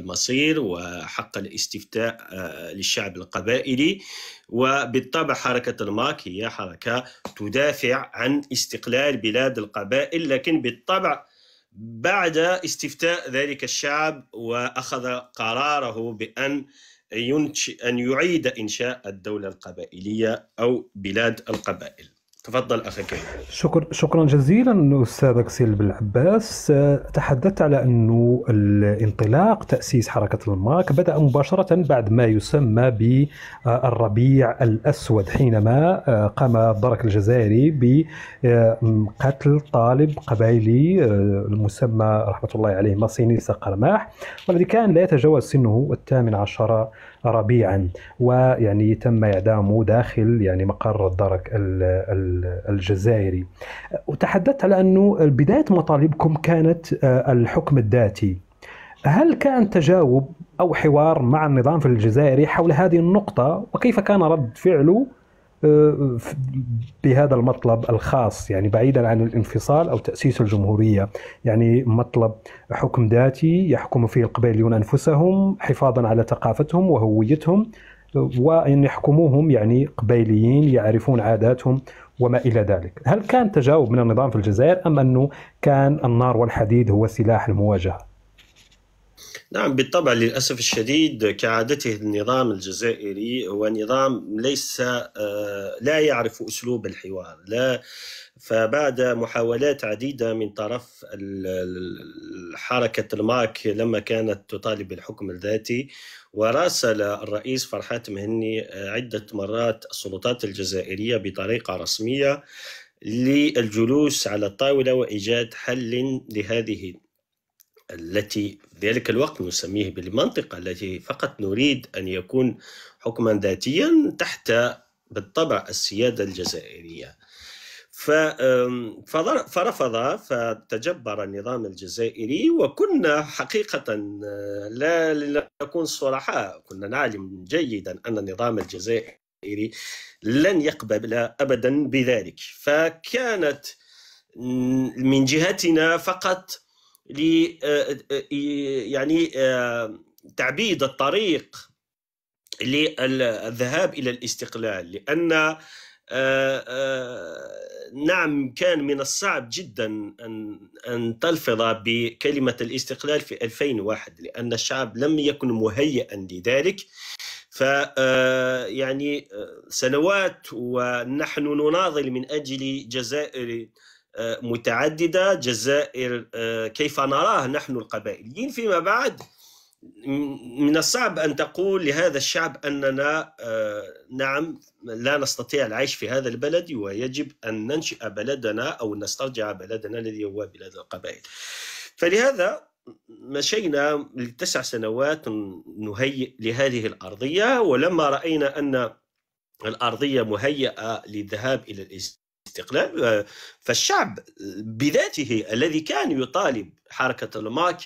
المصير وحق الاستفتاء آه، للشعب القبائلي وبالطبع حركة الماك هي حركة تدافع عن استقلال بلاد القبائل لكن بالطبع بعد استفتاء ذلك الشعب وأخذ قراره بأن أن يعيد إنشاء الدولة القبائلية أو بلاد القبائل تفضل اخي كريم شكرا شكرا جزيلا استاذ اكسيل بالعباس تحدثت على انه الانطلاق تاسيس حركه الماك بدا مباشره بعد ما يسمى بالربيع الاسود حينما قام الدرك الجزائري بقتل طالب قبائلي آه، المسمى رحمه الله عليه مصيني سقرماح والذي كان لا يتجاوز سنه الثامن عشر ربيعا ويعني تم إعدامه داخل يعني مقر الدرك الجزائري وتحدثت على أنه بداية مطالبكم كانت آه، الحكم الذاتي هل كان تجاوب أو حوار مع النظام في الجزائري حول هذه النقطة وكيف كان رد فعله آه، بهذا المطلب الخاص يعني بعيدا عن الانفصال او تاسيس الجمهوريه يعني مطلب حكم ذاتي يحكم فيه القبائليون انفسهم حفاظا على ثقافتهم وهويتهم وان يحكموهم يعني قبيليين يعرفون عاداتهم وما الى ذلك، هل كان تجاوب من النظام في الجزائر ام انه كان النار والحديد هو سلاح المواجهه؟ نعم بالطبع للأسف الشديد كعادته النظام الجزائري هو نظام ليس آه، لا يعرف أسلوب الحوار لا فبعد محاولات عديدة من طرف حركة الماك لما كانت تطالب بالحكم الذاتي وراسل الرئيس فرحات مهني آه، عدة مرات السلطات الجزائرية بطريقة رسمية للجلوس على الطاولة وإيجاد حل لهذه التي ذلك الوقت نسميه بالمنطقة التي فقط نريد أن يكون حكما ذاتيا تحت بالطبع السيادة الجزائرية فرفض فتجبر النظام الجزائري وكنا حقيقة آه، لا لنكون صرحاء كنا نعلم جيدا أن النظام الجزائري لن يقبل أبدا بذلك فكانت من جهتنا فقط ل آه، آه، آه، يعني تعبيد الطريق للذهاب الى الاستقلال لان نعم كان من الصعب جدا ان ان تلفظ بكلمه الاستقلال في 2001 لان الشعب لم يكن مهيئا لذلك ف يعني سنوات ونحن نناضل من اجل جزائر متعددة جزائر آه، كيف نراه نحن القبائليين فيما بعد من الصعب أن تقول لهذا الشعب أننا آه، نعم لا نستطيع العيش في هذا البلد ويجب أن ننشئ بلدنا أو نسترجع بلدنا الذي هو بلاد القبائل فلهذا مشينا لتسع سنوات نهيئ لهذه الأرضية ولما رأينا أن الأرضية مهيئة للذهاب إلى الإسلام الاستقلال آه، فالشعب بذاته الذي كان يطالب حركة المارك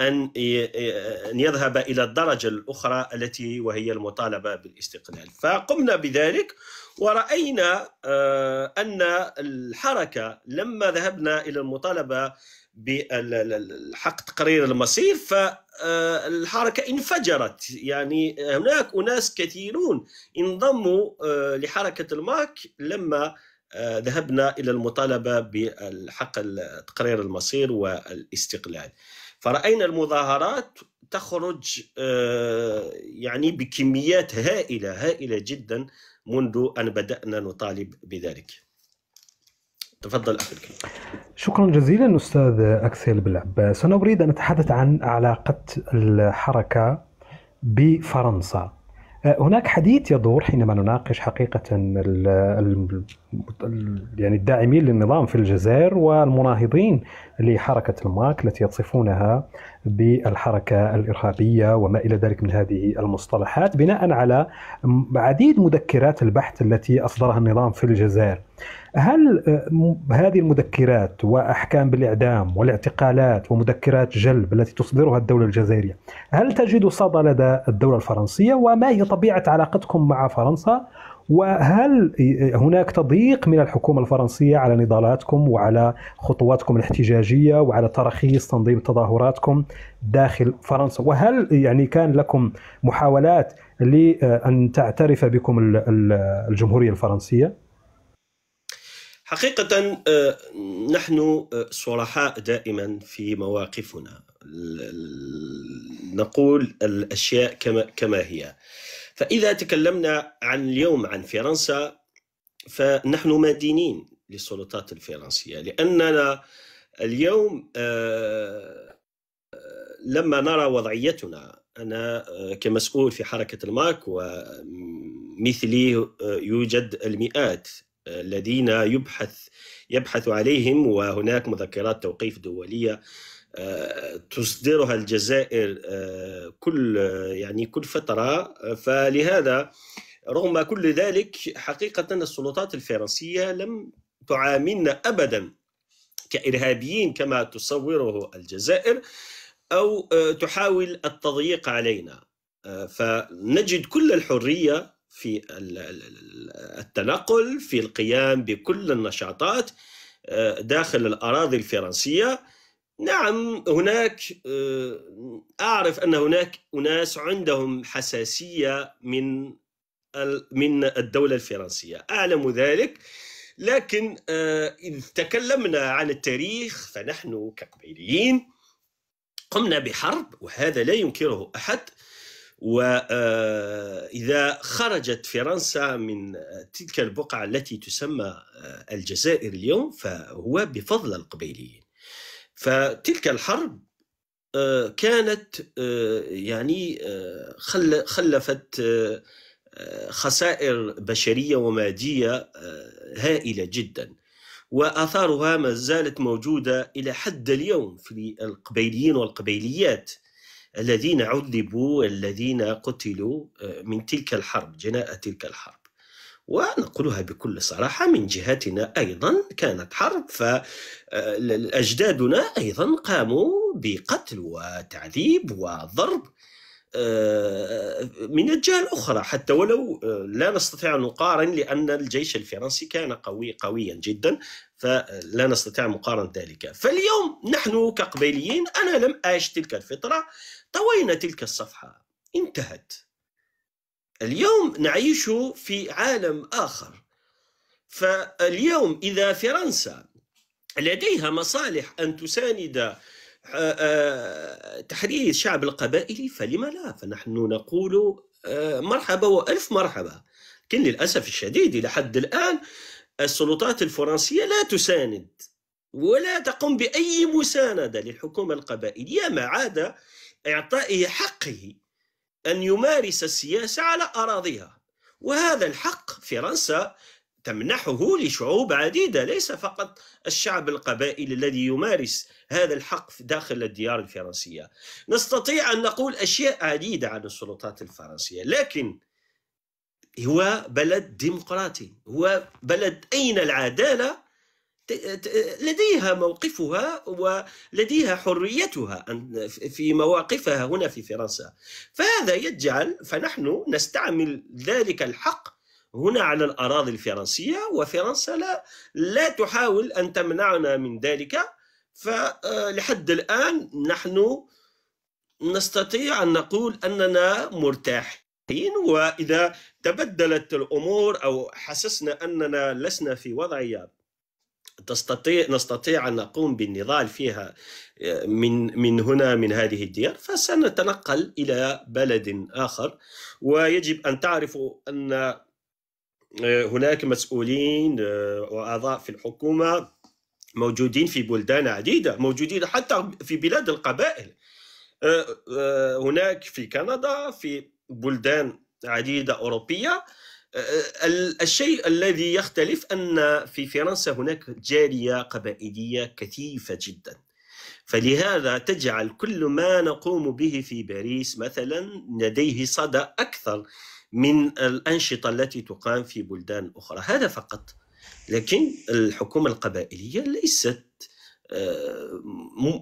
أن آه، أن يذهب إلى الدرجة الأخرى التي وهي المطالبة بالاستقلال فقمنا بذلك ورأينا آه، أن الحركة لما ذهبنا إلى المطالبة بالحق تقرير المصير فالحركة انفجرت يعني هناك أناس كثيرون انضموا لحركة الماك لما آه، ذهبنا إلى المطالبة بالحق تقرير المصير والاستقلال فرأينا المظاهرات تخرج آه، يعني بكميات هائلة هائلة جدا منذ أن بدأنا نطالب بذلك تفضل أخي الكريم شكرا جزيلا أستاذ أكسيل بالعباس أنا أريد أن أتحدث عن علاقة الحركة بفرنسا آه، هناك حديث يدور حينما نناقش حقيقة يعني الداعمين للنظام في الجزائر والمناهضين لحركة الماك التي يصفونها بالحركة الإرهابية وما إلى ذلك من هذه المصطلحات بناء على عديد مذكرات البحث التي أصدرها النظام في الجزائر هل آه، هذه المذكرات وأحكام بالإعدام والاعتقالات ومذكرات جلب التي تصدرها الدولة الجزائرية هل تجد صدى لدى الدولة الفرنسية وما هي طبيعة علاقتكم مع فرنسا وهل هناك تضييق من الحكومة الفرنسية على نضالاتكم وعلى خطواتكم الاحتجاجية وعلى تراخيص تنظيم تظاهراتكم داخل فرنسا وهل يعني كان لكم محاولات لأن تعترف بكم الجمهورية الفرنسية؟ حقيقة آه، نحن آه، صرحاء دائما في مواقفنا نقول الأشياء كما, هي فإذا تكلمنا عن اليوم عن فرنسا فنحن مدينين للسلطات الفرنسية لأننا اليوم آه، لما نرى وضعيتنا أنا آه، كمسؤول في حركة الماك ومثلي آه، يوجد المئات الذين يبحث يبحث عليهم وهناك مذكرات توقيف دولية تصدرها الجزائر آه، كل آه، يعني كل فتره آه، فلهذا رغم كل ذلك حقيقه السلطات الفرنسيه لم تعاملنا ابدا كارهابيين كما تصوره الجزائر او تحاول التضييق علينا فنجد كل الحريه في التنقل في القيام بكل النشاطات داخل الاراضي الفرنسيه نعم هناك آه، اعرف ان هناك اناس عندهم حساسيه من من الدوله الفرنسيه اعلم ذلك لكن آه، اذ تكلمنا عن التاريخ فنحن كقبيليين قمنا بحرب وهذا لا ينكره احد واذا آه، خرجت فرنسا من تلك البقعه التي تسمى الجزائر اليوم فهو بفضل القبيليين فتلك الحرب آه، كانت آه، يعني آه، خلفت خسائر بشريه وماديه هائله جدا واثارها ما زالت موجوده الى حد اليوم في القبيليين والقبيليات الذين عذبوا الذين قتلوا من تلك الحرب جناء تلك الحرب ونقولها بكل صراحة من جهتنا أيضا كانت حرب فأجدادنا آه، أيضا قاموا بقتل وتعذيب وضرب آه، من الجهة الأخرى حتى ولو آه، لا نستطيع أن نقارن لأن الجيش الفرنسي كان قوي قويا جدا فلا نستطيع مقارنة ذلك فاليوم نحن كقبيليين أنا لم أعش تلك الفترة طوينا تلك الصفحة انتهت اليوم نعيش في عالم آخر فاليوم إذا فرنسا لديها مصالح أن تساند آه، آه، تحرير الشعب القبائلي فلما لا فنحن نقول آه، مرحبا وألف مرحبا لكن للأسف الشديد إلى حد الآن السلطات الفرنسية لا تساند ولا تقوم بأي مساندة للحكومة القبائلية ما عدا إعطائه حقه أن يمارس السياسة على أراضيها وهذا الحق فرنسا تمنحه لشعوب عديدة ليس فقط الشعب القبائلي الذي يمارس هذا الحق داخل الديار الفرنسية نستطيع أن نقول أشياء عديدة عن السلطات الفرنسية لكن هو بلد ديمقراطي هو بلد أين العدالة لديها موقفها ولديها حريتها في مواقفها هنا في فرنسا فهذا يجعل فنحن نستعمل ذلك الحق هنا على الأراضي الفرنسية وفرنسا لا, لا تحاول أن تمنعنا من ذلك فلحد آه، الآن نحن نستطيع أن نقول أننا مرتاحين وإذا تبدلت الأمور أو حسسنا أننا لسنا في وضع تستطيع نستطيع ان نقوم بالنضال فيها من من هنا من هذه الديار فسنتنقل الى بلد اخر ويجب ان تعرفوا ان آه، هناك مسؤولين آه، واعضاء في الحكومه موجودين في بلدان عديده موجودين حتى في بلاد القبائل آه، هناك في كندا في بلدان عديده اوروبيه آه، آه، الشيء الذي يختلف أن في فرنسا هناك جالية قبائلية كثيفة جدا فلهذا تجعل كل ما نقوم به في باريس مثلا لديه صدى أكثر من الأنشطة التي تقام في بلدان أخرى هذا فقط لكن الحكومة القبائلية ليست آه،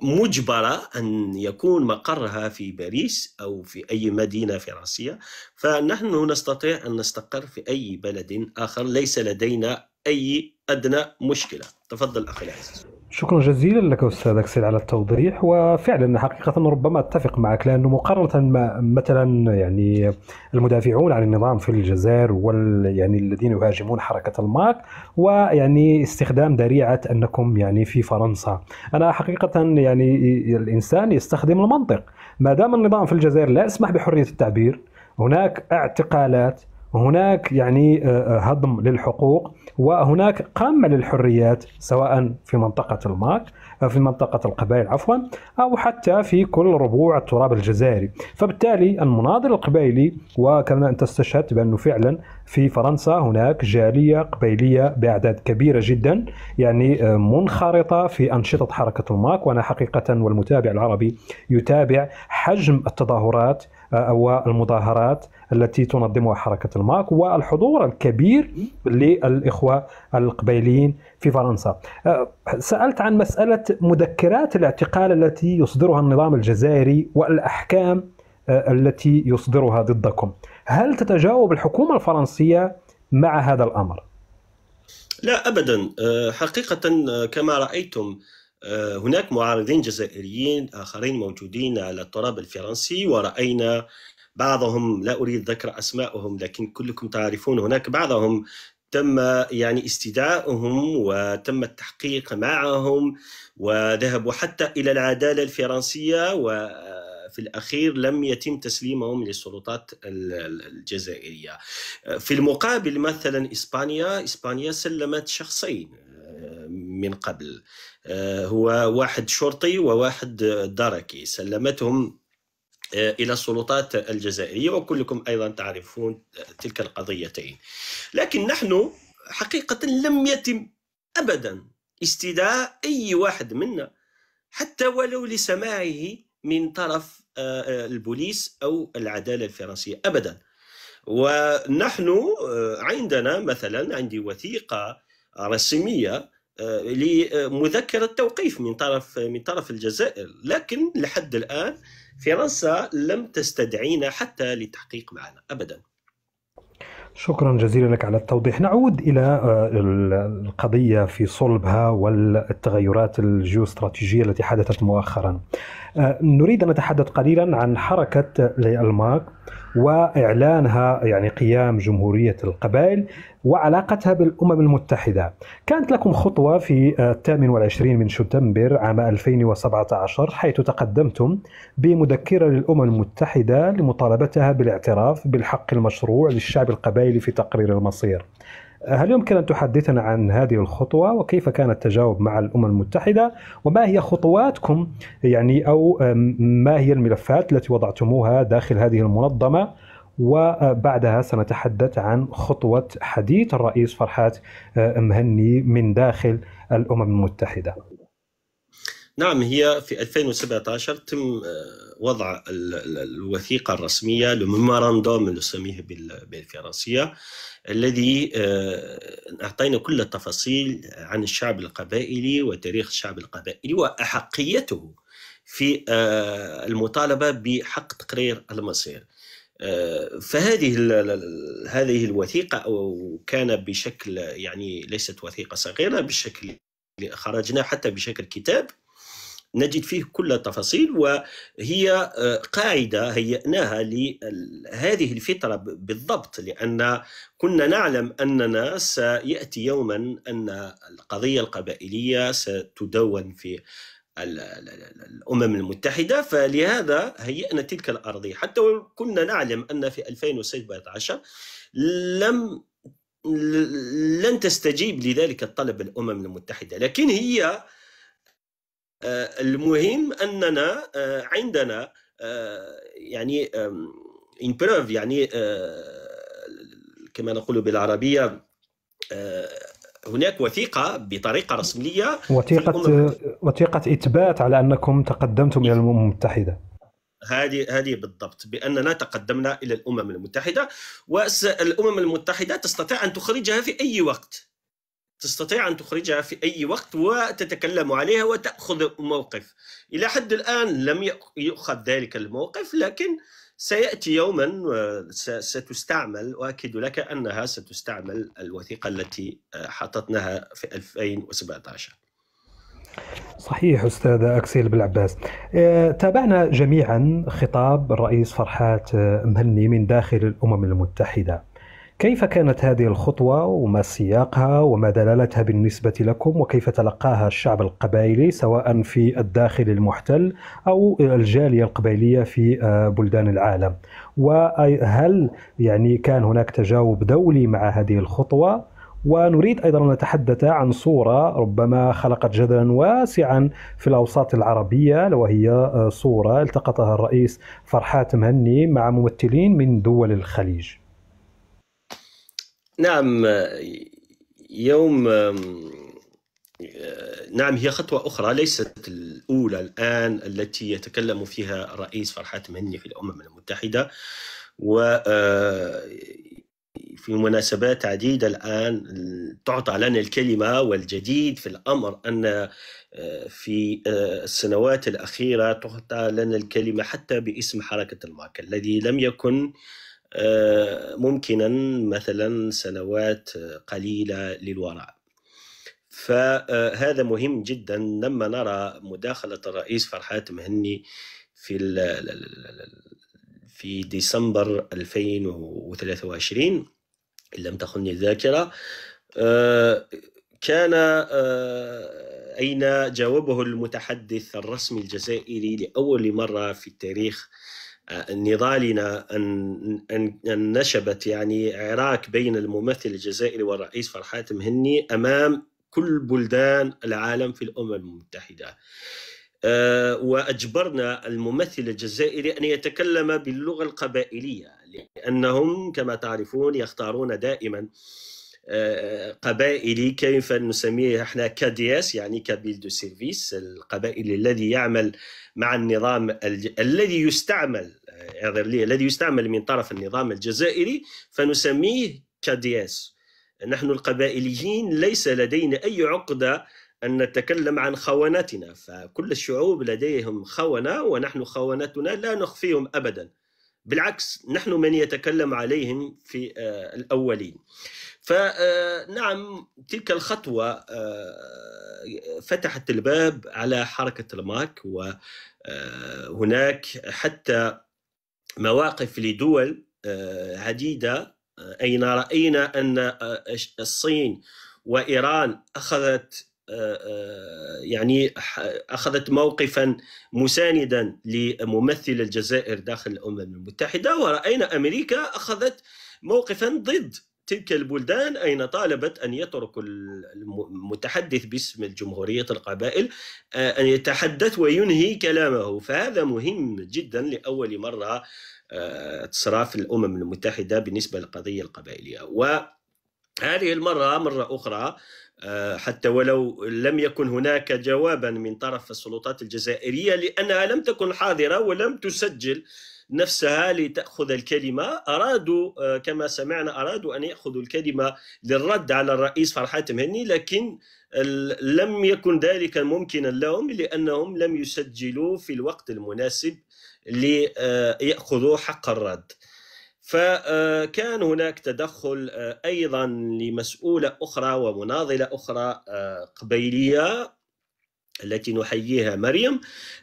مجبرة أن يكون مقرها في باريس أو في أي مدينة فرنسية فنحن نستطيع أن نستقر في أي بلد آخر ليس لدينا أي أدنى مشكلة تفضل أخي العزيز شكرا جزيلا لك استاذ اكسيل على التوضيح وفعلا حقيقه ربما اتفق معك لانه مقارنه ما مثلا يعني المدافعون عن النظام في الجزائر وال يعني الذين يهاجمون حركه الماك ويعني استخدام ذريعه انكم يعني في فرنسا انا حقيقه يعني الانسان يستخدم المنطق ما دام النظام في الجزائر لا يسمح بحريه التعبير هناك اعتقالات هناك يعني آه، آه، هضم للحقوق وهناك قمع للحريات سواء في منطقة الماك في منطقة القبائل عفوا أو حتى في كل ربوع التراب الجزائري فبالتالي المناضل القبيلي وكما أنت استشهدت بأنه فعلا في فرنسا هناك جالية قبيلية بأعداد كبيرة جدا يعني آه، منخرطة في أنشطة حركة الماك وأنا حقيقة والمتابع العربي يتابع حجم التظاهرات والمظاهرات التي تنظمها حركة الماك والحضور الكبير للإخوة القبيليين في فرنسا أه، سألت عن مسألة مذكرات الاعتقال التي يصدرها النظام الجزائري والأحكام أه، التي يصدرها ضدكم هل تتجاوب الحكومة الفرنسية مع هذا الأمر؟ لا أبدا أه، حقيقة كما رأيتم هناك معارضين جزائريين آخرين موجودين على التراب الفرنسي ورأينا بعضهم لا أريد ذكر أسماءهم لكن كلكم تعرفون هناك بعضهم تم يعني استدعائهم وتم التحقيق معهم وذهبوا حتى إلى العدالة الفرنسية و في الأخير لم يتم تسليمهم للسلطات الجزائرية في المقابل مثلا إسبانيا إسبانيا سلمت شخصين آه، من قبل آه، هو واحد شرطي وواحد دركي سلمتهم الى السلطات الجزائريه وكلكم ايضا تعرفون تلك القضيتين لكن نحن حقيقه لم يتم ابدا استدعاء اي واحد منا حتى ولو لسماعه من طرف آه، آه، البوليس او العداله الفرنسيه ابدا ونحن آه، عندنا مثلا عندي وثيقه رسميه لمذكره توقيف من طرف من طرف الجزائر لكن لحد الان فرنسا لم تستدعينا حتى للتحقيق معنا ابدا شكرا جزيلا لك على التوضيح نعود إلى آه، القضية في صلبها والتغيرات الجيوستراتيجية التي حدثت مؤخرا آه، نريد أن نتحدث قليلا عن حركة الماك وإعلانها يعني قيام جمهورية القبائل وعلاقتها بالأمم المتحدة كانت لكم خطوة في 28 آه، من شتنبر عام 2017 حيث تقدمتم بمذكرة للأمم المتحدة لمطالبتها بالاعتراف بالحق المشروع للشعب القبائلي في تقرير المصير هل يمكن أن تحدثنا عن هذه الخطوة وكيف كان التجاوب مع الأمم المتحدة وما هي خطواتكم يعني أو ما هي الملفات التي وضعتموها داخل هذه المنظمة وبعدها سنتحدث عن خطوة حديث الرئيس فرحات مهني من داخل الأمم المتحدة نعم هي في 2017 تم آه، وضع الوثيقة الرسمية لميموراندوم نسميه بالفرنسية الذي آه، أعطينا كل التفاصيل عن الشعب القبائلي وتاريخ الشعب القبائلي وأحقيته في آه، المطالبة بحق تقرير المصير فهذه هذه الوثيقة كان بشكل يعني ليست وثيقة صغيرة بشكل خرجنا حتى بشكل كتاب نجد فيه كل التفاصيل وهي آه، قاعدة هيئناها لهذه الفترة بالضبط لأن كنا نعلم أننا سيأتي يوما أن القضية القبائلية ستدون في الأمم المتحدة فلهذا هيئنا تلك الأرضية حتى كنا نعلم أن في 2017 لم لن تستجيب لذلك الطلب الأمم المتحدة لكن هي آه، المهم اننا آه، عندنا آه، يعني ان بروف يعني كما نقول بالعربيه هناك وثيقه بطريقه رسميه وثيقه وثيقه اثبات على انكم تقدمتم الى الامم المتحده هذه هذه بالضبط باننا تقدمنا الى الامم المتحده والامم المتحده تستطيع ان تخرجها في اي وقت تستطيع أن تخرجها في أي وقت وتتكلم عليها وتأخذ موقف إلى حد الآن لم يؤخذ ذلك الموقف لكن سيأتي يوما ستستعمل وأكد لك أنها ستستعمل الوثيقة التي حطتناها في 2017 صحيح استاذ اكسيل بالعباس آه، تابعنا جميعا خطاب الرئيس فرحات آه، مهني من داخل الامم المتحده كيف كانت هذه الخطوة وما سياقها وما دلالتها بالنسبة لكم وكيف تلقاها الشعب القبائلي سواء في الداخل المحتل أو الجالية القبائلية في آه، بلدان العالم وهل يعني كان هناك تجاوب دولي مع هذه الخطوة ونريد أيضا أن نتحدث عن صورة ربما خلقت جدلا واسعا في الأوساط العربية وهي آه، صورة التقطها الرئيس فرحات مهني مع ممثلين من دول الخليج نعم يوم نعم هي خطوة أخرى ليست الأولى الآن التي يتكلم فيها الرئيس فرحات مني في الأمم المتحدة و في مناسبات عديدة الآن تعطى لنا الكلمة والجديد في الأمر أن في السنوات الأخيرة تعطى لنا الكلمة حتى باسم حركة الماركة الذي لم يكن آه، ممكنا مثلا سنوات قليله للوراء. فهذا مهم جدا لما نرى مداخله الرئيس فرحات مهني في في ديسمبر 2023 ان لم تخني الذاكره آه، كان آه، اين جاوبه المتحدث الرسمي الجزائري لاول مره في التاريخ نضالنا أن, أن, أن نشبت يعني عراك بين الممثل الجزائري والرئيس فرحات مهني أمام كل بلدان العالم في الأمم المتحدة آه، وأجبرنا الممثل الجزائري أن يتكلم باللغة القبائلية لأنهم كما تعرفون يختارون دائما قبائلي كيف نسميه احنا كادياس يعني كابيل دو سيرفيس القبائل الذي يعمل مع النظام الج... الذي يستعمل آه، الذي يستعمل من طرف النظام الجزائري فنسميه كادياس نحن القبائليين ليس لدينا أي عقدة أن نتكلم عن خوناتنا فكل الشعوب لديهم خونة ونحن خونتنا لا نخفيهم أبدا بالعكس نحن من يتكلم عليهم في آه، الأولين فنعم تلك الخطوة آه، فتحت الباب على حركة الماك وهناك آه، حتى مواقف لدول آه، عديدة أين رأينا أن الصين وإيران أخذت يعني اخذت موقفا مساندا لممثل الجزائر داخل الامم المتحده وراينا امريكا اخذت موقفا ضد تلك البلدان أين طالبت أن يترك المتحدث باسم الجمهورية القبائل آه، أن يتحدث وينهي كلامه فهذا مهم جدا لأول مرة آه، تصراف الأمم المتحدة بالنسبة للقضية القبائلية وهذه المرة مرة أخرى آه، حتى ولو لم يكن هناك جوابا من طرف السلطات الجزائرية لأنها لم تكن حاضرة ولم تسجل نفسها لتأخذ الكلمة أرادوا آه، كما سمعنا أرادوا أن يأخذوا الكلمة للرد على الرئيس فرحات مهني لكن لم يكن ذلك ممكنا لهم لأنهم لم يسجلوا في الوقت المناسب ليأخذوا آه، حق الرد فكان آه، هناك تدخل ايضا لمسؤوله اخرى ومناضله اخرى قبيليه التي نحييها مريم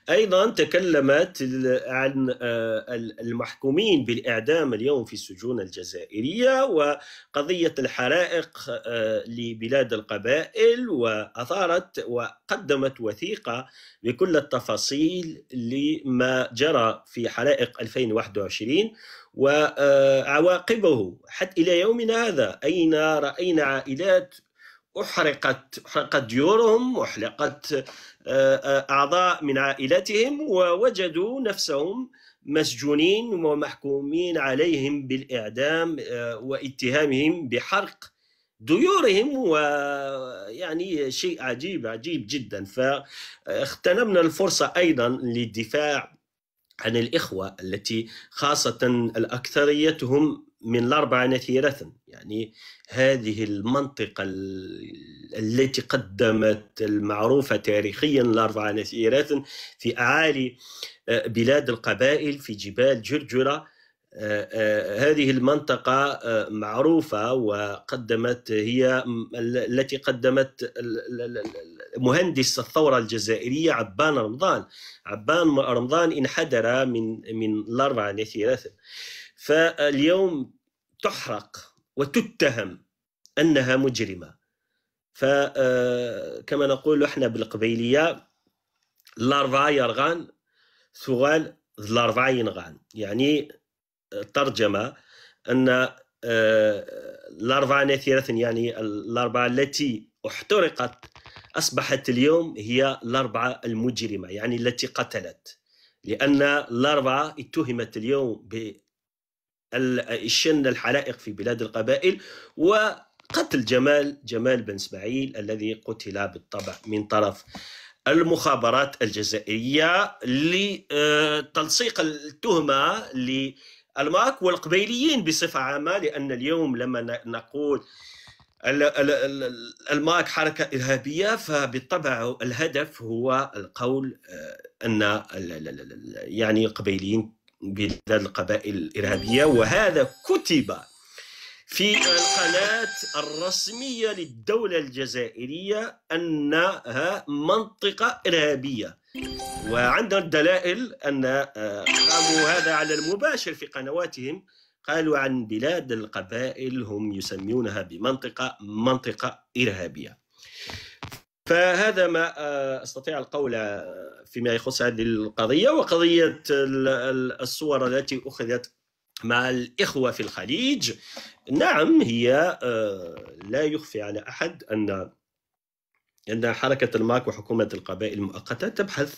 أيضا تكلمت عن آه، المحكومين بالإعدام اليوم في السجون الجزائرية وقضية الحرائق آه، لبلاد القبائل وأثارت وقدمت وثيقة بكل التفاصيل لما جرى في حرائق 2021 وعواقبه آه، حتى إلى يومنا هذا أين رأينا عائلات احرقت احرقت ديورهم واحرقت آه، آه، اعضاء من عائلتهم ووجدوا نفسهم مسجونين ومحكومين عليهم بالاعدام آه، واتهامهم بحرق ديورهم ويعني شيء عجيب عجيب جدا فاغتنمنا الفرصه ايضا للدفاع عن الإخوة التي خاصة الاكثريتهم من الأربعة نثيرة يعني هذه المنطقة التي قدمت المعروفة تاريخيا الأربعة نثيرة في أعالي آه، بلاد القبائل في جبال جرجرة آه، آه، هذه المنطقة معروفة وقدمت هي التي قدمت مهندس الثورة الجزائرية عبان رمضان عبان رمضان انحدر من من الأربعة نثيرة فاليوم تحرق وتتهم انها مجرمه فكما آه، نقول احنا بالقبيليه لارفا يرغان ثغال لارفا ينغان يعني الترجمه آه، ان آه، لارفا نثيره يعني الاربعه التي احترقت اصبحت اليوم هي الاربعه المجرمه يعني التي قتلت لان الاربعه اتهمت اليوم الشن الحلائق في بلاد القبائل وقتل جمال جمال بن اسماعيل الذي قتل بالطبع من طرف المخابرات الجزائرية لتلصيق آه، التهمة للمارك والقبيليين بصفة عامة لأن اليوم لما نقول الماك حركة إرهابية فبالطبع الهدف هو القول آه، أن يعني القبيليين بلاد القبائل الإرهابية وهذا كتب في القناة الرسمية للدولة الجزائرية أنها منطقة إرهابية وعندنا الدلائل أن آه، قاموا هذا على المباشر في قنواتهم قالوا عن بلاد القبائل هم يسمونها بمنطقة منطقة إرهابية فهذا ما آه، استطيع القول آه، فيما يخص هذه القضيه وقضيه الصور التي اخذت مع الاخوه في الخليج نعم هي آه، لا يخفي على احد ان ان حركه الماك وحكومه القبائل المؤقته تبحث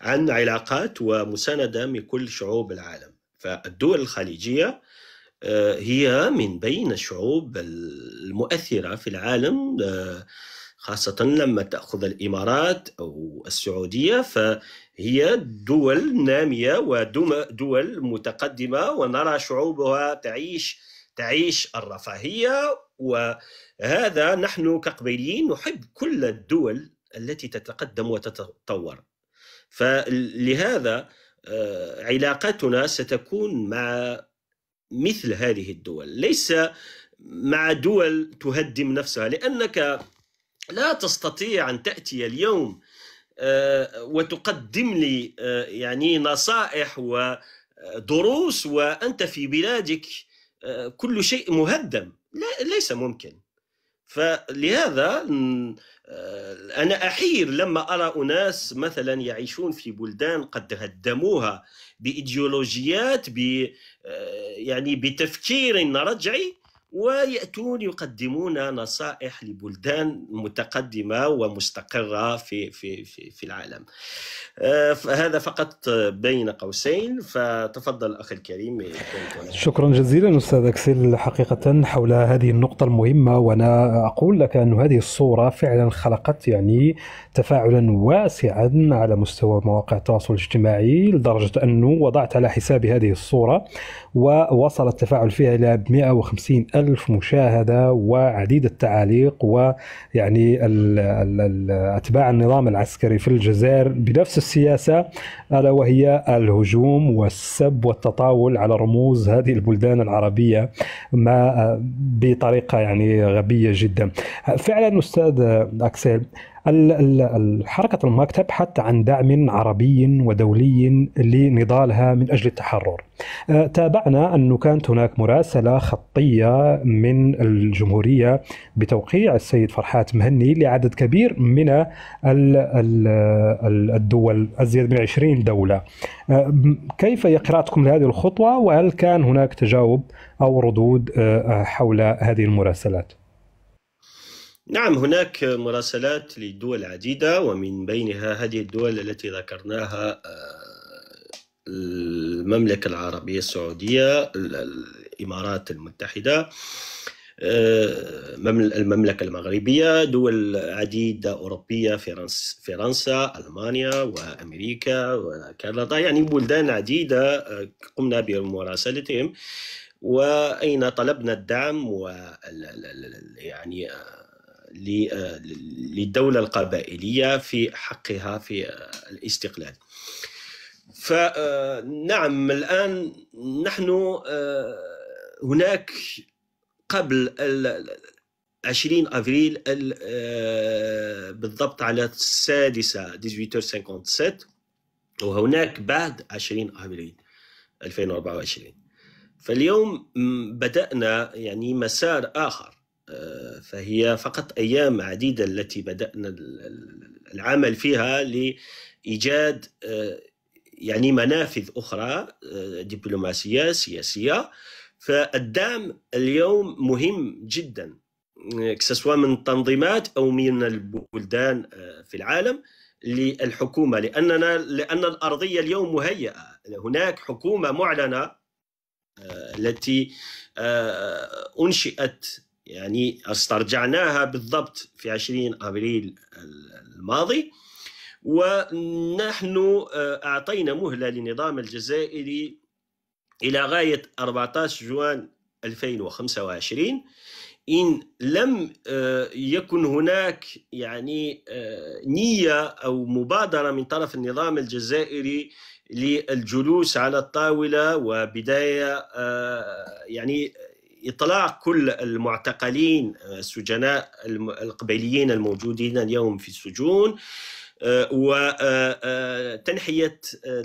عن علاقات ومسانده من كل شعوب العالم فالدول الخليجيه هي من بين الشعوب المؤثره في العالم خاصة لما تأخذ الإمارات أو السعودية فهي دول نامية ودول متقدمة ونرى شعوبها تعيش تعيش الرفاهية وهذا نحن كقبيليين نحب كل الدول التي تتقدم وتتطور فلهذا آه، علاقتنا ستكون مع مثل هذه الدول ليس مع دول تهدم نفسها لأنك لا تستطيع أن تأتي اليوم آه، وتقدم لي آه، يعني نصائح ودروس وأنت في بلادك آه، كل شيء مهدم لا ليس ممكن فلهذا أنا أحير لما أرى أناس مثلا يعيشون في بلدان قد هدموها بإيديولوجيات ب يعني بتفكير رجعي وياتون يقدمون نصائح لبلدان متقدمه ومستقره في في في, في العالم. آه، هذا فقط بين قوسين فتفضل اخي الكريم شكرا جزيلا استاذ اكسل حقيقه حول هذه النقطه المهمه وانا اقول لك ان هذه الصوره فعلا خلقت يعني تفاعلا واسعا على مستوى مواقع التواصل الاجتماعي لدرجه انه وضعت على حساب هذه الصوره ووصل التفاعل فيها الى 150 ألف ألف مشاهدة وعديد التعاليق ويعني ال ال أتباع النظام العسكري في الجزائر بنفس السياسة ألا وهي الهجوم والسب والتطاول على رموز هذه البلدان العربية ما آه، بطريقة يعني غبية جدا فعلا أستاذ أكسل حركة المكتب تبحث عن دعم عربي ودولي لنضالها من أجل التحرر أه، تابعنا أنه كانت هناك مراسلة خطية من الجمهورية بتوقيع السيد فرحات مهني لعدد كبير من الدول أزيد من 20 دولة أه، كيف قراءتكم لهذه الخطوة وهل كان هناك تجاوب أو ردود أه، حول هذه المراسلات؟ نعم هناك مراسلات لدول عديدة ومن بينها هذه الدول التي ذكرناها آه، المملكة العربية السعودية الإمارات المتحدة آه، المملكة المغربية دول عديدة أوروبية فرنسا ألمانيا وأمريكا وكندا يعني بلدان عديدة آه، قمنا بمراسلتهم وأين طلبنا الدعم و يعني آه، للدولة القبائلية في حقها في آه، الاستقلال فنعم آه، الآن نحن هناك قبل 20 أفريل بالضبط على السادسة 1857 وهناك بعد 20 أفريل 2024 فاليوم بدأنا يعني مسار آخر فهي فقط أيام عديدة التي بدأنا العمل فيها لإيجاد آه، يعني منافذ أخرى آه، دبلوماسية سياسية فالدعم اليوم مهم جدا سواء آه، من التنظيمات أو من البلدان في العالم للحكومة لأننا لأن الأرضية اليوم مهيئة هناك حكومة معلنة التي أنشئت يعني استرجعناها بالضبط في 20 أبريل الماضي ونحن آه، أعطينا مهلة للنظام الجزائري إلى غاية 14 جوان 2025 إن لم آه، يكن هناك يعني آه، نية أو مبادرة من طرف النظام الجزائري للجلوس على الطاولة وبداية يعني اطلاق كل المعتقلين آه، السجناء القبيليين الموجودين اليوم في السجون آه، وتنحيه آه،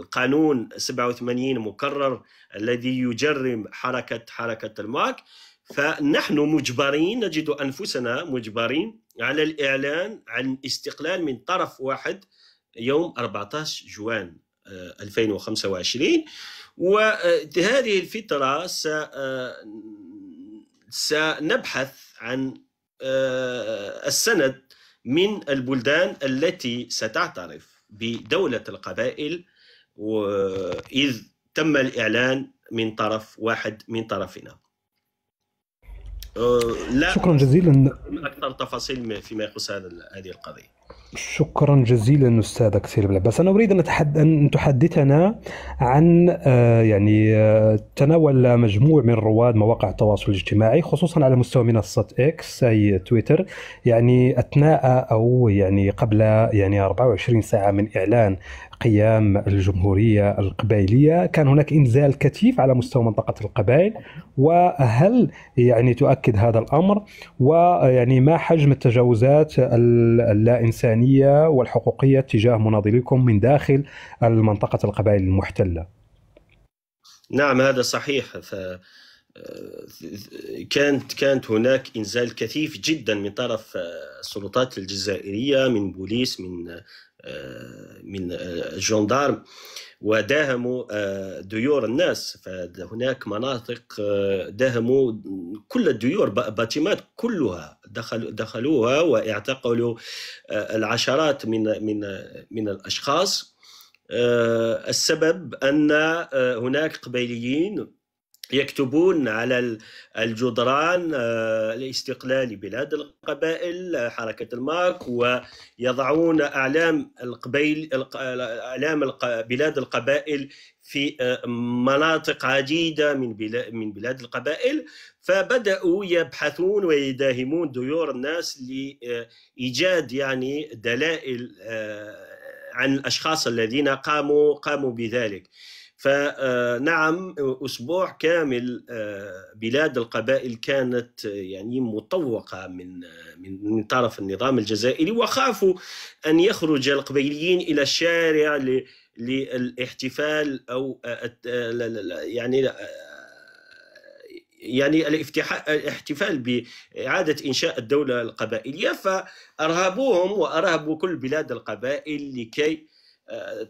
القانون 87 مكرر الذي يجرم حركه حركه الماك فنحن مجبرين نجد انفسنا مجبرين على الاعلان عن استقلال من طرف واحد يوم 14 جوان 2025 وهذه الفترة آه، سنبحث عن آه، السند من البلدان التي ستعترف بدولة القبائل إذ تم الإعلان من طرف واحد من طرفنا آه، لا شكرا جزيلا اكثر تفاصيل فيما يخص هذه القضيه شكرا جزيلا استاذ كثير بن انا اريد ان ان تحدثنا عن آه، يعني آه، تناول مجموع من رواد مواقع التواصل الاجتماعي خصوصا على مستوى منصه اكس اي تويتر يعني اثناء او يعني قبل يعني 24 ساعه من اعلان قيام الجمهوريه القبائليه كان هناك انزال كثيف على مستوى منطقه القبائل وهل يعني تؤكد هذا الامر ويعني ما حجم التجاوزات اللا انسانيه والحقوقيه تجاه مناضليكم من داخل منطقه القبائل المحتله نعم هذا صحيح ف كانت كانت هناك انزال كثيف جدا من طرف السلطات الجزائريه من بوليس من آه، من آه، الجندارم وداهموا آه، ديور الناس فهناك مناطق داهموا كل الديور باتيمات كلها دخلوها واعتقلوا العشرات من من من الاشخاص السبب ان هناك قبيليين يكتبون على الجدران الاستقلال آه، بلاد القبائل حركة المارك ويضعون أعلام القبيل أعلام بلاد القبائل في آه، مناطق عديدة من من بلاد القبائل فبدأوا يبحثون ويداهمون ديور الناس لإيجاد آه، يعني دلائل عن الأشخاص الذين قاموا قاموا بذلك فنعم آه، أسبوع كامل آه، بلاد القبائل كانت آه، يعني مطوقة من من طرف النظام الجزائري وخافوا أن يخرج القبيليين إلى الشارع للاحتفال أو يعني يعني الاحتفال بإعادة إنشاء الدولة القبائلية فأرهبوهم وأرهبوا كل بلاد القبائل لكي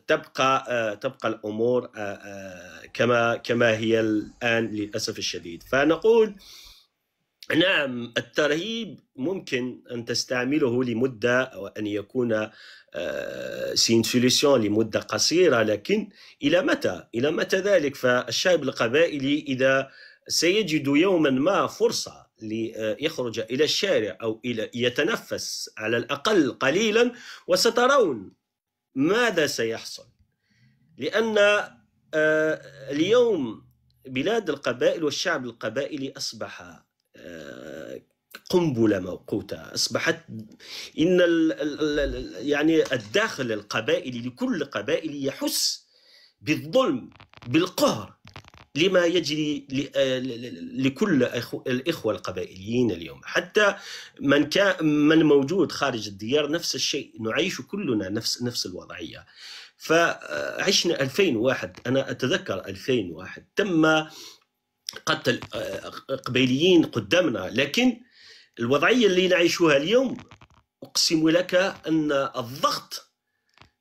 تبقى تبقى الامور آه، آه، كما كما هي الان للاسف الشديد فنقول نعم الترهيب ممكن ان تستعمله لمده او ان يكون سين آه، سوليسيون لمده قصيره لكن الى متى؟ الى متى ذلك؟ فالشعب القبائلي اذا سيجد يوما ما فرصه ليخرج الى الشارع او الى يتنفس على الاقل قليلا وسترون ماذا سيحصل لأن آه، اليوم بلاد القبائل والشعب القبائلي أصبح آه، قنبلة موقوتة أصبحت إن يعني الداخل القبائلي لكل قبائل يحس بالظلم بالقهر لما يجري آه، لكل الإخوة القبائليين اليوم حتى من, كان من موجود خارج الديار نفس الشيء نعيش كلنا نفس, نفس الوضعية فعشنا 2001 أنا أتذكر 2001 تم قتل آه، قبيليين قدامنا لكن الوضعية اللي نعيشها اليوم أقسم لك أن الضغط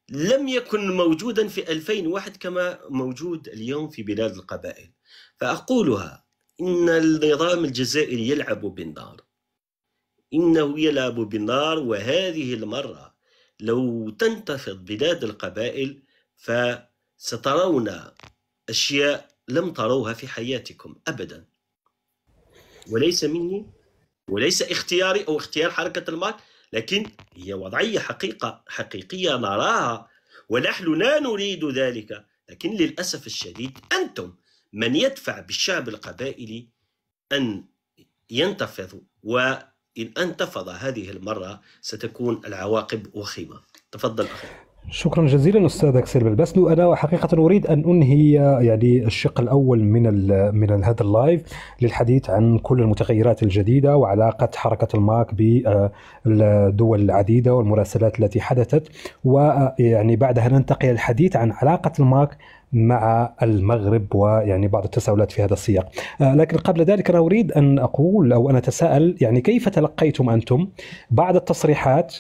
لم يكن موجودا في 2001 كما موجود اليوم في بلاد القبائل فأقولها إن النظام الجزائري يلعب بالنار إنه يلعب بالنار وهذه المرة لو تنتفض بلاد القبائل فسترون أشياء لم تروها في حياتكم أبدا وليس مني وليس اختياري أو اختيار حركة المال لكن هي وضعية حقيقة حقيقية نراها ونحن لا نريد ذلك لكن للأسف الشديد أنتم من يدفع بالشعب القبائلي أن ينتفض وإن انتفض هذه المرة ستكون العواقب وخيمة تفضل أخي شكرا جزيلا استاذ اكسل بالبسلو انا حقيقه اريد ان انهي يعني الشق الاول من من هذا اللايف للحديث عن كل المتغيرات الجديده وعلاقه حركه الماك بالدول آه، العديده والمراسلات التي حدثت ويعني آه، بعدها ننتقل الحديث عن علاقه الماك مع المغرب ويعني بعض التساؤلات في هذا السياق آه، لكن قبل ذلك أنا أريد أن أقول أو أن أتساءل يعني كيف تلقيتم أنتم بعض التصريحات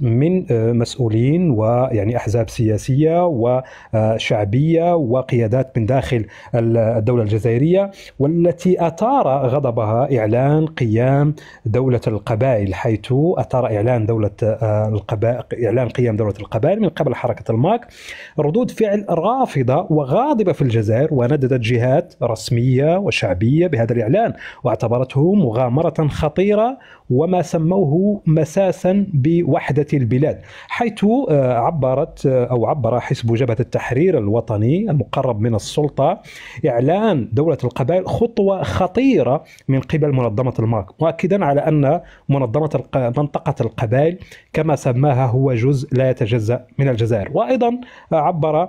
من آه، مسؤولين ويعني احزاب سياسيه وشعبيه آه، وقيادات من داخل الدوله الجزائريه والتي اثار غضبها اعلان قيام دوله القبائل حيث اثار اعلان دوله آه، القبائل اعلان قيام دوله القبائل من قبل حركه الماك ردود فعل رافضه وغاضبه في الجزائر ونددت جهات رسميه وشعبيه بهذا الاعلان واعتبرته مغامره خطيره وما سموه مساسا بوحده البلاد حيث آه، عبرت آه، أو عبر حزب جبهة التحرير الوطني المقرب من السلطة إعلان دولة القبائل خطوة خطيرة من قبل منظمة المارك مؤكدا على أن منظمة منطقة القبائل كما سماها هو جزء لا يتجزأ من الجزائر وأيضا آه، عبر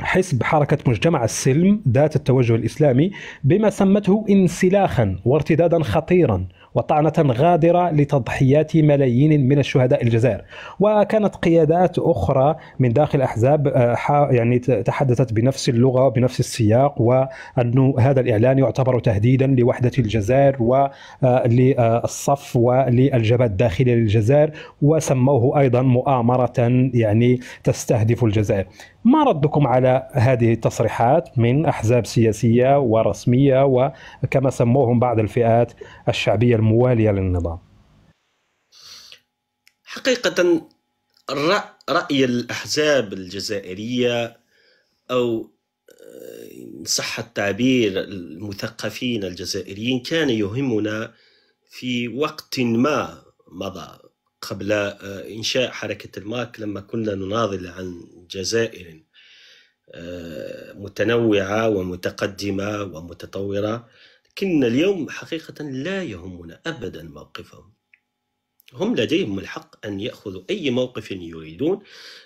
حسب حركة مجتمع السلم ذات التوجه الإسلامي بما سمته انسلاخا وارتدادا خطيرا وطعنة غادرة لتضحيات ملايين من الشهداء الجزائر وكانت قيادات أخرى من داخل الأحزاب آه، يعني تحدثت بنفس اللغة بنفس السياق وأن هذا الإعلان يعتبر تهديدا لوحدة الجزائر وللصف آه، وللجبهة الداخلية للجزائر وسموه أيضا مؤامرة يعني تستهدف الجزائر ما ردكم على هذه التصريحات من احزاب سياسيه ورسميه وكما سموهم بعض الفئات الشعبيه المواليه للنظام؟ حقيقه راي الاحزاب الجزائريه او صح التعبير المثقفين الجزائريين كان يهمنا في وقت ما مضى قبل آه، إنشاء حركة المارك لما كنا نناضل عن جزائر آه، متنوعة ومتقدمة ومتطورة لكن اليوم حقيقة لا يهمنا أبدا موقفهم هم لديهم الحق أن يأخذوا أي موقف يريدون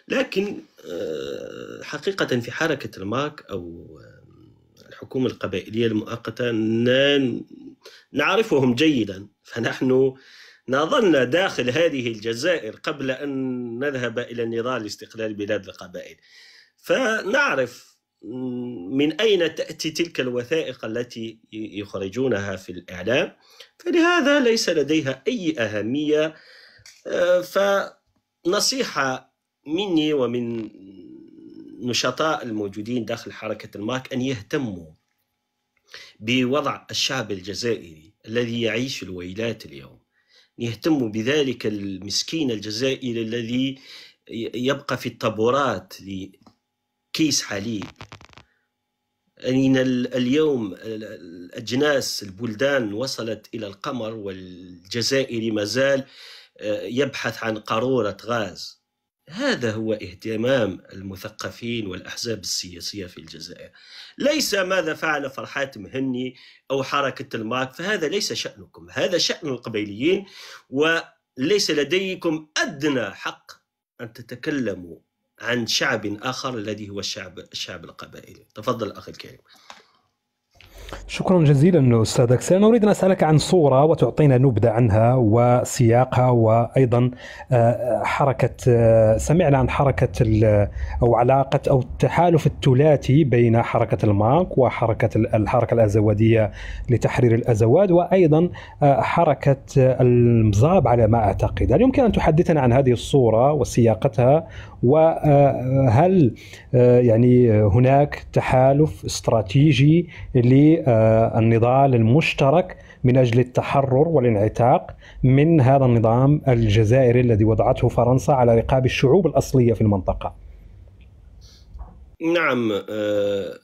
لكن آه، حقيقة في حركة المارك أو الحكومة القبائلية المؤقتة نعرفهم جيدا فنحن ناضلنا داخل هذه الجزائر قبل أن نذهب إلى نضال لاستقلال بلاد القبائل فنعرف من أين تأتي تلك الوثائق التي يخرجونها في الإعلام فلهذا ليس لديها أي أهمية آه، فنصيحة مني ومن نشطاء الموجودين داخل حركة الماك أن يهتموا بوضع الشعب الجزائري الذي يعيش الويلات اليوم يهتم بذلك المسكين الجزائري الذي يبقى في الطابورات لكيس حليب أين اليوم الأجناس البلدان وصلت إلى القمر والجزائري مازال آه، يبحث عن قارورة غاز هذا هو اهتمام المثقفين والأحزاب السياسية في الجزائر ليس ماذا فعل فرحات مهني أو حركة المارك فهذا ليس شأنكم هذا شأن القبيليين وليس لديكم أدنى حق أن تتكلموا عن شعب آخر الذي هو الشعب الشعب القبائلي تفضل أخي الكريم شكرا جزيلا استاذ اكسير اريد ان اسالك عن صوره وتعطينا نبذه عنها وسياقها وايضا آه، حركه آه، سمعنا عن حركه او علاقه او التحالف الثلاثي بين حركه الماك وحركه الحركه الازواديه لتحرير الازواد وايضا آه، حركه المزاب على ما اعتقد هل يمكن ان تحدثنا عن هذه الصوره وسياقتها وهل يعني هناك تحالف استراتيجي ل آه، النضال المشترك من اجل التحرر والانعتاق من هذا النظام الجزائري الذي وضعته فرنسا على رقاب الشعوب الاصليه في المنطقه. نعم آه، آه،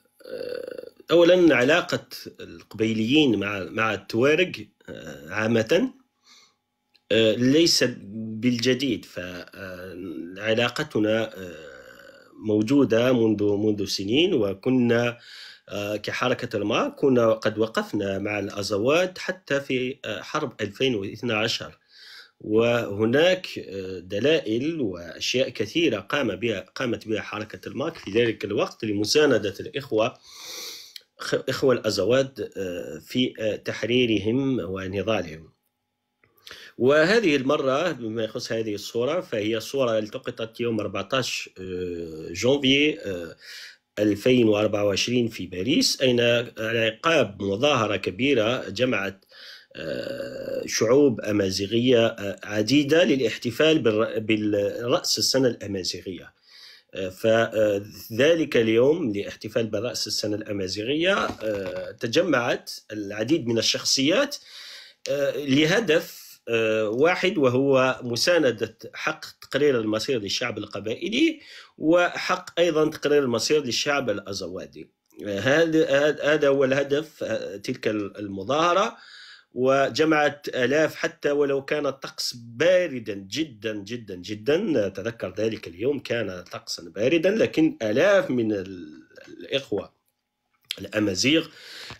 اولا علاقه القبيليين مع مع التوارق عامه ليس بالجديد فعلاقتنا موجوده منذ منذ سنين وكنا آه، كحركة الماء كنا قد وقفنا مع الأزواد حتى في آه، حرب 2012 وهناك آه، دلائل وأشياء كثيرة قام بها قامت بها حركة الماء في ذلك الوقت لمساندة الإخوة إخوة الأزواد في تحريرهم ونضالهم وهذه المرة بما يخص هذه الصورة فهي صورة التقطت يوم 14 جانفي 2024 في باريس أين عقاب مظاهرة كبيرة جمعت آه، شعوب أمازيغية آه، عديدة للاحتفال بالرأس السنة الأمازيغية آه، فذلك اليوم لاحتفال برأس السنة الأمازيغية تجمعت العديد من الشخصيات لهدف واحد وهو مساندة حق تقرير المصير للشعب القبائلي وحق أيضا تقرير المصير للشعب الأزوادي هذا هذا هو الهدف تلك المظاهرة وجمعت آلاف حتى ولو كان الطقس باردا جدا جدا جدا أتذكر ذلك اليوم كان طقسا باردا لكن آلاف من الإخوة الأمازيغ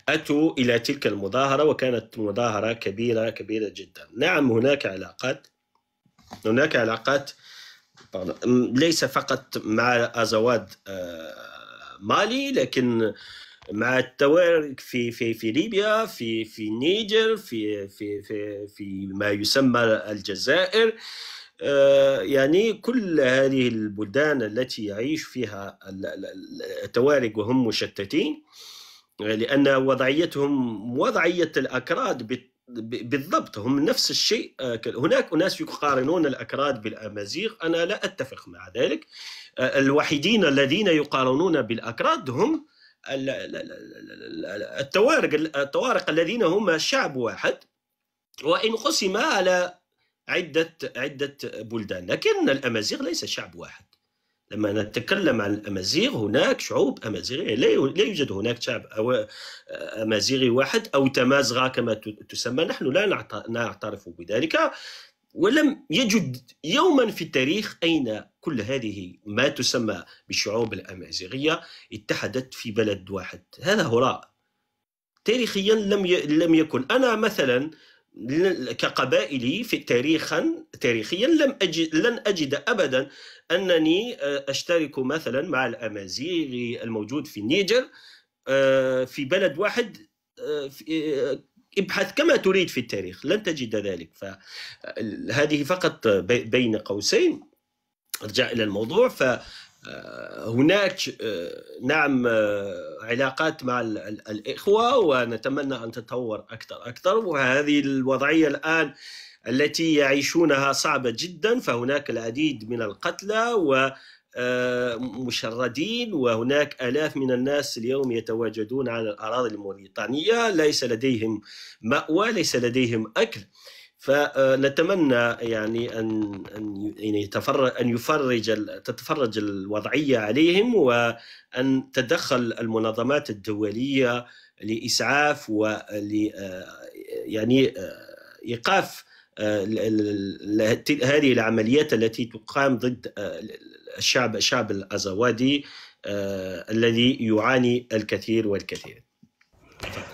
أتوا إلى تلك المظاهرة وكانت مظاهرة كبيرة كبيرة جدا نعم هناك علاقات هناك علاقات آه ليس فقط مع ازواد آه، مالي لكن مع التوارك في في في ليبيا في في النيجر في في في في ما يسمى الجزائر آه، يعني كل هذه البلدان التي يعيش فيها التوارق وهم مشتتين لأن وضعيتهم وضعية الأكراد بالضبط هم نفس الشيء آه، هناك أناس يقارنون الأكراد بالأمازيغ أنا لا أتفق مع ذلك آه، الوحيدين الذين يقارنون بالأكراد هم التوارق التوارق الذين هم شعب واحد وإن قسم على عدة عدة بلدان لكن الأمازيغ ليس شعب واحد لما نتكلم عن الامازيغ هناك شعوب امازيغيه لا يوجد هناك شعب أو آه، امازيغي واحد او تمازغه كما تسمى نحن لا نعترف بذلك ولم يجد يوما في التاريخ اين كل هذه ما تسمى بالشعوب الامازيغيه اتحدت في بلد واحد هذا هراء تاريخيا لم لم يكن انا مثلا كقبائلي في تاريخا تاريخيا لم أجد لن أجد أبدا أنني آه، أشترك مثلا مع الأمازيغي الموجود في النيجر آه، في بلد واحد آه، ابحث كما تريد في التاريخ لن تجد ذلك فهذه فقط بين قوسين ارجع الى الموضوع ف هناك آه، نعم آه، علاقات مع الإخوة ونتمنى أن تتطور أكثر أكثر وهذه الوضعية الآن التي يعيشونها صعبة جدا فهناك العديد من القتلى و آه، مشردين وهناك آلاف من الناس اليوم يتواجدون على الأراضي الموريطانية ليس لديهم مأوى ليس لديهم أكل فنتمنى يعني ان ان يعني يتفرج ان يفرج تتفرج الوضعيه عليهم وان تدخل المنظمات الدوليه لاسعاف و آه، يعني آه، ايقاف آه، هذه العمليات التي تقام ضد الشعب الشعب الازوادي الذي يعاني الكثير والكثير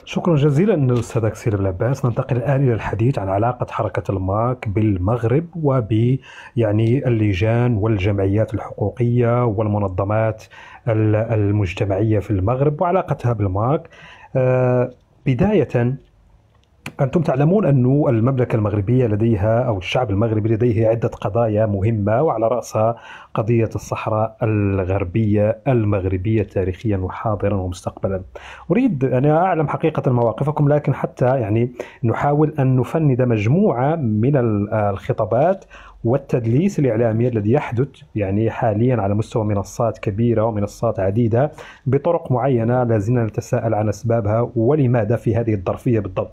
شكرا جزيلا استاذ اكسيل العباس ننتقل الان الى الحديث عن علاقه حركه الماك بالمغرب وب يعني اللجان والجمعيات الحقوقيه والمنظمات المجتمعيه في المغرب وعلاقتها بالماك آه، بدايه أنتم تعلمون أن المملكة المغربية لديها أو الشعب المغربي لديه عدة قضايا مهمة وعلى رأسها قضية الصحراء الغربية المغربية تاريخيا وحاضرا ومستقبلا أريد أنا أعلم حقيقة مواقفكم لكن حتى يعني نحاول أن نفند مجموعة من الخطابات والتدليس الإعلامي الذي يحدث يعني حاليا على مستوى منصات كبيرة ومنصات عديدة بطرق معينة لازلنا نتساءل عن أسبابها ولماذا في هذه الظرفية بالضبط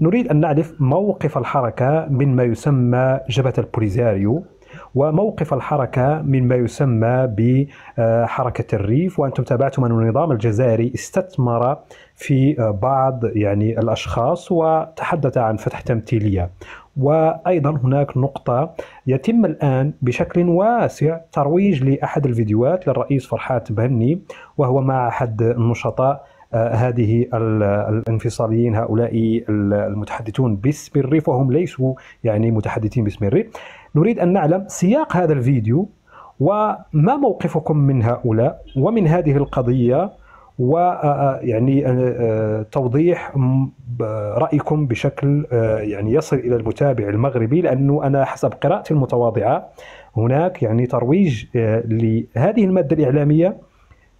نريد أن نعرف موقف الحركة مما يسمى جبهة البوليزاريو وموقف الحركة مما يسمى بحركة الريف وأنتم تابعتم أن النظام الجزائري استثمر في بعض يعني الأشخاص وتحدث عن فتح تمثيلية وأيضا هناك نقطة يتم الآن بشكل واسع ترويج لأحد الفيديوهات للرئيس فرحات بهني وهو مع أحد النشطاء هذه الانفصاليين هؤلاء المتحدثون باسم الريف وهم ليسوا يعني متحدثين باسم الريف نريد أن نعلم سياق هذا الفيديو وما موقفكم من هؤلاء ومن هذه القضية و آه، آه، يعني آه، توضيح رايكم بشكل يعني يصل الى المتابع المغربي لانه انا حسب قراءتي المتواضعه هناك يعني ترويج لهذه الماده الاعلاميه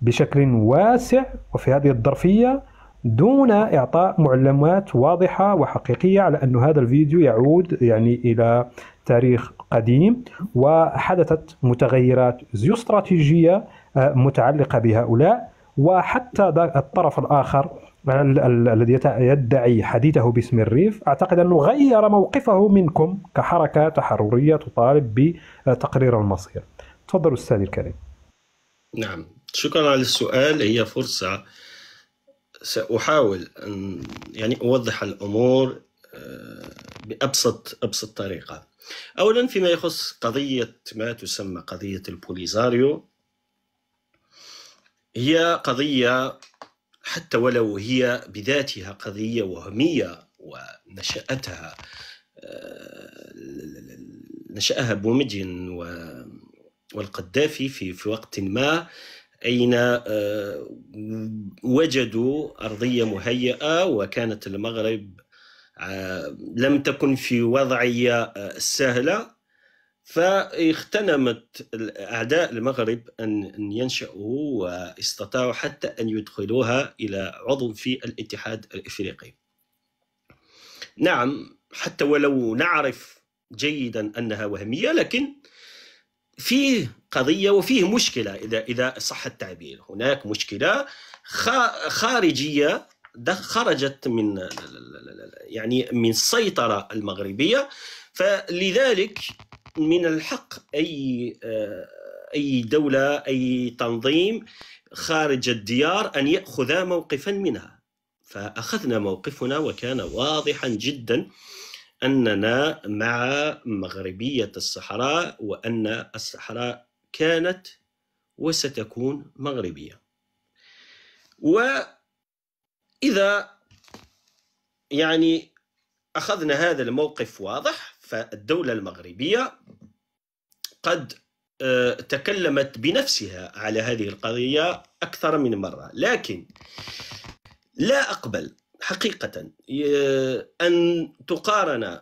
بشكل واسع وفي هذه الظرفية دون إعطاء معلومات واضحة وحقيقية على أن هذا الفيديو يعود يعني إلى تاريخ قديم وحدثت متغيرات جيوستراتيجية آه، متعلقة بهؤلاء وحتى الطرف الآخر الذي يدعي حديثه باسم الريف أعتقد أنه غير موقفه منكم كحركة تحررية تطالب بتقرير المصير تفضل استاذي الكريم نعم شكرا على السؤال هي فرصة سأحاول أن يعني أوضح الأمور آه، بأبسط أبسط طريقة أولا فيما يخص قضية ما تسمى قضية البوليزاريو هي قضية حتى ولو هي بذاتها قضية وهمية ونشأتها آه، نشأها بومدين والقذافي في وقت ما أين آه، وجدوا أرضية مهيئة وكانت المغرب آه، لم تكن في وضعية آه، سهلة فاغتنمت أعداء المغرب أن ينشأوا واستطاعوا حتى أن يدخلوها إلى عضو في الاتحاد الإفريقي نعم حتى ولو نعرف جيدا أنها وهمية لكن فيه قضية وفيه مشكلة إذا إذا صح التعبير هناك مشكلة خارجية خرجت من يعني من السيطرة المغربية فلذلك من الحق أي آه، أي دولة أي تنظيم خارج الديار أن يأخذ موقفا منها فأخذنا موقفنا وكان واضحا جدا أننا مع مغربية الصحراء وأن الصحراء كانت وستكون مغربية وإذا يعني أخذنا هذا الموقف واضح فالدولة المغربية قد آه، تكلمت بنفسها على هذه القضية أكثر من مرة لكن لا أقبل حقيقة أن تقارن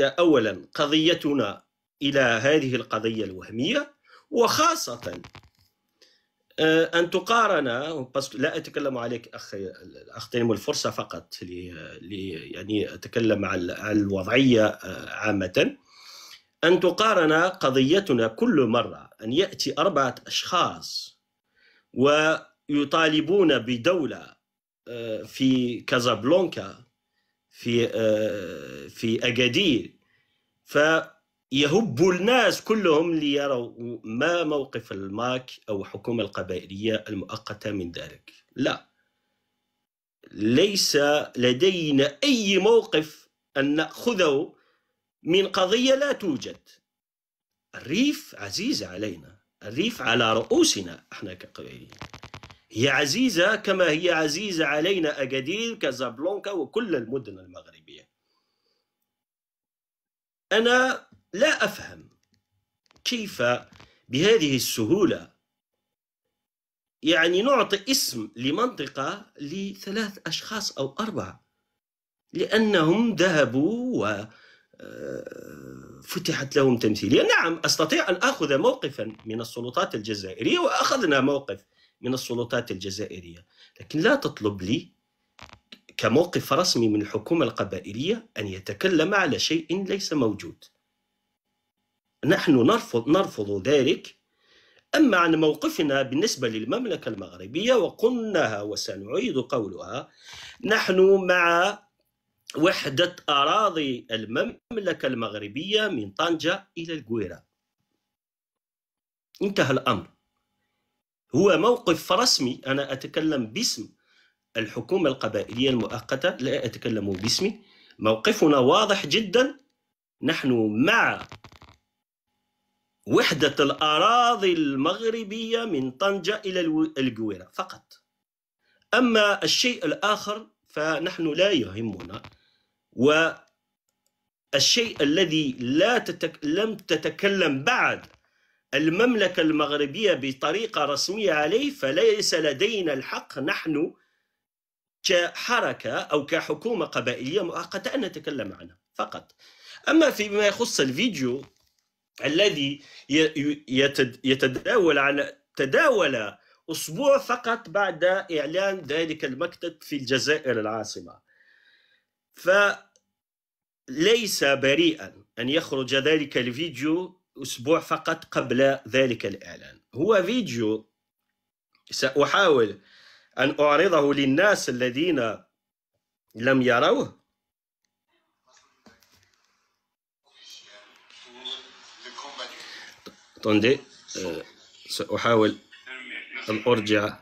أولا قضيتنا إلى هذه القضية الوهمية وخاصة آه، أن تقارن لا أتكلم عليك أخ أغتنم الفرصة فقط لي يعني أتكلم عن الوضعية آه، عامة أن تقارن قضيتنا كل مرة أن يأتي أربعة أشخاص ويطالبون بدولة آه، في كازابلانكا في آه، في اكادير فيهب الناس كلهم ليروا ما موقف الماك او الحكومه القبائليه المؤقته من ذلك لا ليس لدينا اي موقف ان ناخذه من قضيه لا توجد الريف عزيز علينا الريف على رؤوسنا احنا كقبائليين هي عزيزة كما هي عزيزة علينا أكادير كازابلانكا وكل المدن المغربية أنا لا أفهم كيف بهذه السهولة يعني نعطي اسم لمنطقة لثلاث أشخاص أو أربعة لأنهم ذهبوا و آه، فتحت لهم تمثيلية نعم أستطيع أن أخذ موقفا من السلطات الجزائرية وأخذنا موقف من السلطات الجزائرية لكن لا تطلب لي كموقف رسمي من الحكومة القبائلية أن يتكلم على شيء ليس موجود نحن نرفض, نرفض ذلك أما عن موقفنا بالنسبة للمملكة المغربية وقلناها وسنعيد قولها نحن مع وحدة أراضي المملكة المغربية من طنجة إلى الجويرة انتهى الأمر هو موقف رسمي أنا أتكلم باسم الحكومة القبائلية المؤقتة لا أتكلم باسمي موقفنا واضح جدا نحن مع وحدة الأراضي المغربية من طنجة إلى الجويرة فقط أما الشيء الآخر فنحن لا يهمنا و الشيء الذي لا تتك... لم تتكلم بعد المملكة المغربية بطريقة رسمية عليه فليس لدينا الحق نحن كحركة أو كحكومة قبائلية مؤقتة أن نتكلم عنها فقط أما فيما يخص الفيديو الذي يتداول على تداول أسبوع فقط بعد إعلان ذلك المكتب في الجزائر العاصمة فليس بريئا أن يخرج ذلك الفيديو أسبوع فقط قبل ذلك الإعلان هو فيديو سأحاول أن أعرضه للناس الذين لم يروه attendez, سأحاول أن أرجع